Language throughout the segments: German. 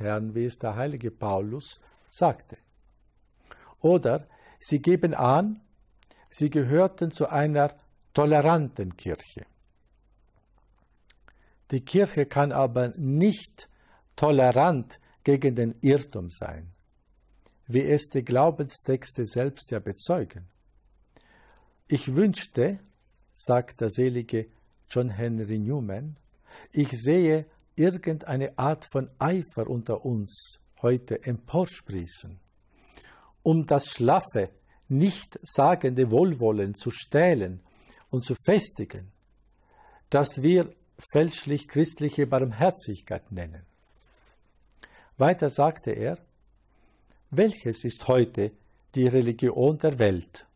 Herrn, wie es der heilige Paulus sagte. Oder sie geben an, sie gehörten zu einer toleranten Kirche. Die Kirche kann aber nicht tolerant gegen den Irrtum sein, wie es die Glaubenstexte selbst ja bezeugen. Ich wünschte, sagt der selige John Henry Newman, ich sehe irgendeine Art von Eifer unter uns heute emporsprießen, um das schlaffe, nicht sagende Wohlwollen zu stählen und zu festigen, das wir fälschlich christliche Barmherzigkeit nennen. Weiter sagte er, welches ist heute die Religion der Welt?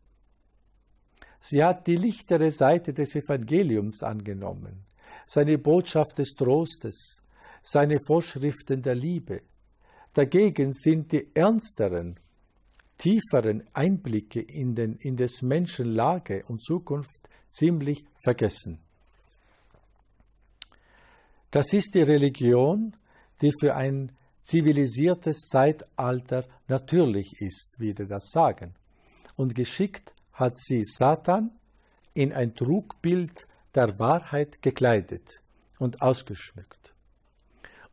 Sie hat die lichtere Seite des Evangeliums angenommen seine Botschaft des Trostes, seine Vorschriften der Liebe. Dagegen sind die ernsteren, tieferen Einblicke in, den, in des Menschen Lage und Zukunft ziemlich vergessen. Das ist die Religion, die für ein zivilisiertes Zeitalter natürlich ist, wie wir das sagen. Und geschickt hat sie Satan in ein Trugbild der Wahrheit gekleidet und ausgeschmückt.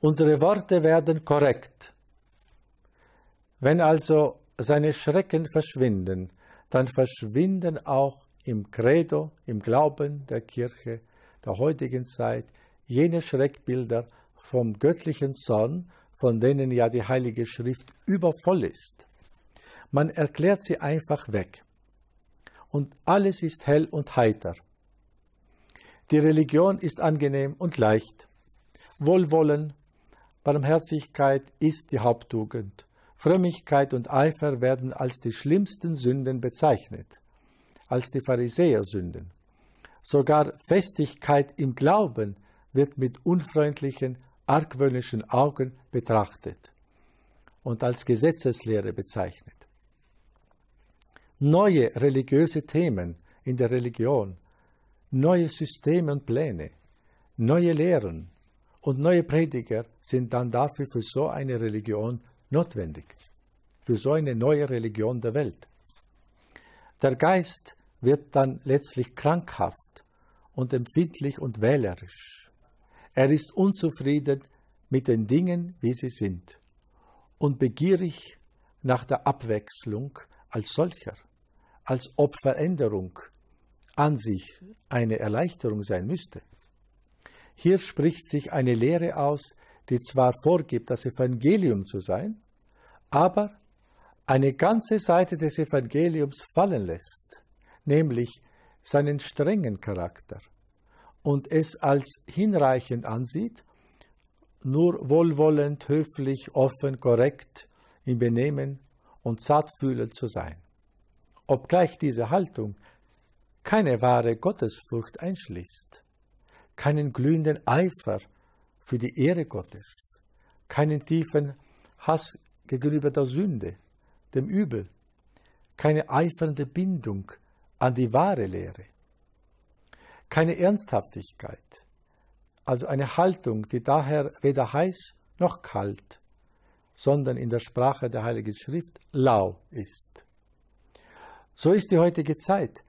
Unsere Worte werden korrekt. Wenn also seine Schrecken verschwinden, dann verschwinden auch im Credo, im Glauben der Kirche der heutigen Zeit jene Schreckbilder vom göttlichen Zorn, von denen ja die Heilige Schrift übervoll ist. Man erklärt sie einfach weg. Und alles ist hell und heiter. Die Religion ist angenehm und leicht. Wohlwollen, Barmherzigkeit ist die Haupttugend. Frömmigkeit und Eifer werden als die schlimmsten Sünden bezeichnet, als die Pharisäersünden. Sogar Festigkeit im Glauben wird mit unfreundlichen, argwöhnischen Augen betrachtet und als Gesetzeslehre bezeichnet. Neue religiöse Themen in der Religion neue Systeme und Pläne, neue Lehren und neue Prediger sind dann dafür für so eine Religion notwendig, für so eine neue Religion der Welt. Der Geist wird dann letztlich krankhaft und empfindlich und wählerisch. Er ist unzufrieden mit den Dingen, wie sie sind, und begierig nach der Abwechslung als solcher, als ob Veränderung an sich eine Erleichterung sein müsste. Hier spricht sich eine Lehre aus, die zwar vorgibt, das Evangelium zu sein, aber eine ganze Seite des Evangeliums fallen lässt, nämlich seinen strengen Charakter, und es als hinreichend ansieht, nur wohlwollend, höflich, offen, korrekt im Benehmen und zartfühlend zu sein. Obgleich diese Haltung keine wahre Gottesfurcht einschließt, keinen glühenden Eifer für die Ehre Gottes, keinen tiefen Hass gegenüber der Sünde, dem Übel, keine eifernde Bindung an die wahre Lehre, keine Ernsthaftigkeit, also eine Haltung, die daher weder heiß noch kalt, sondern in der Sprache der Heiligen Schrift lau ist. So ist die heutige Zeit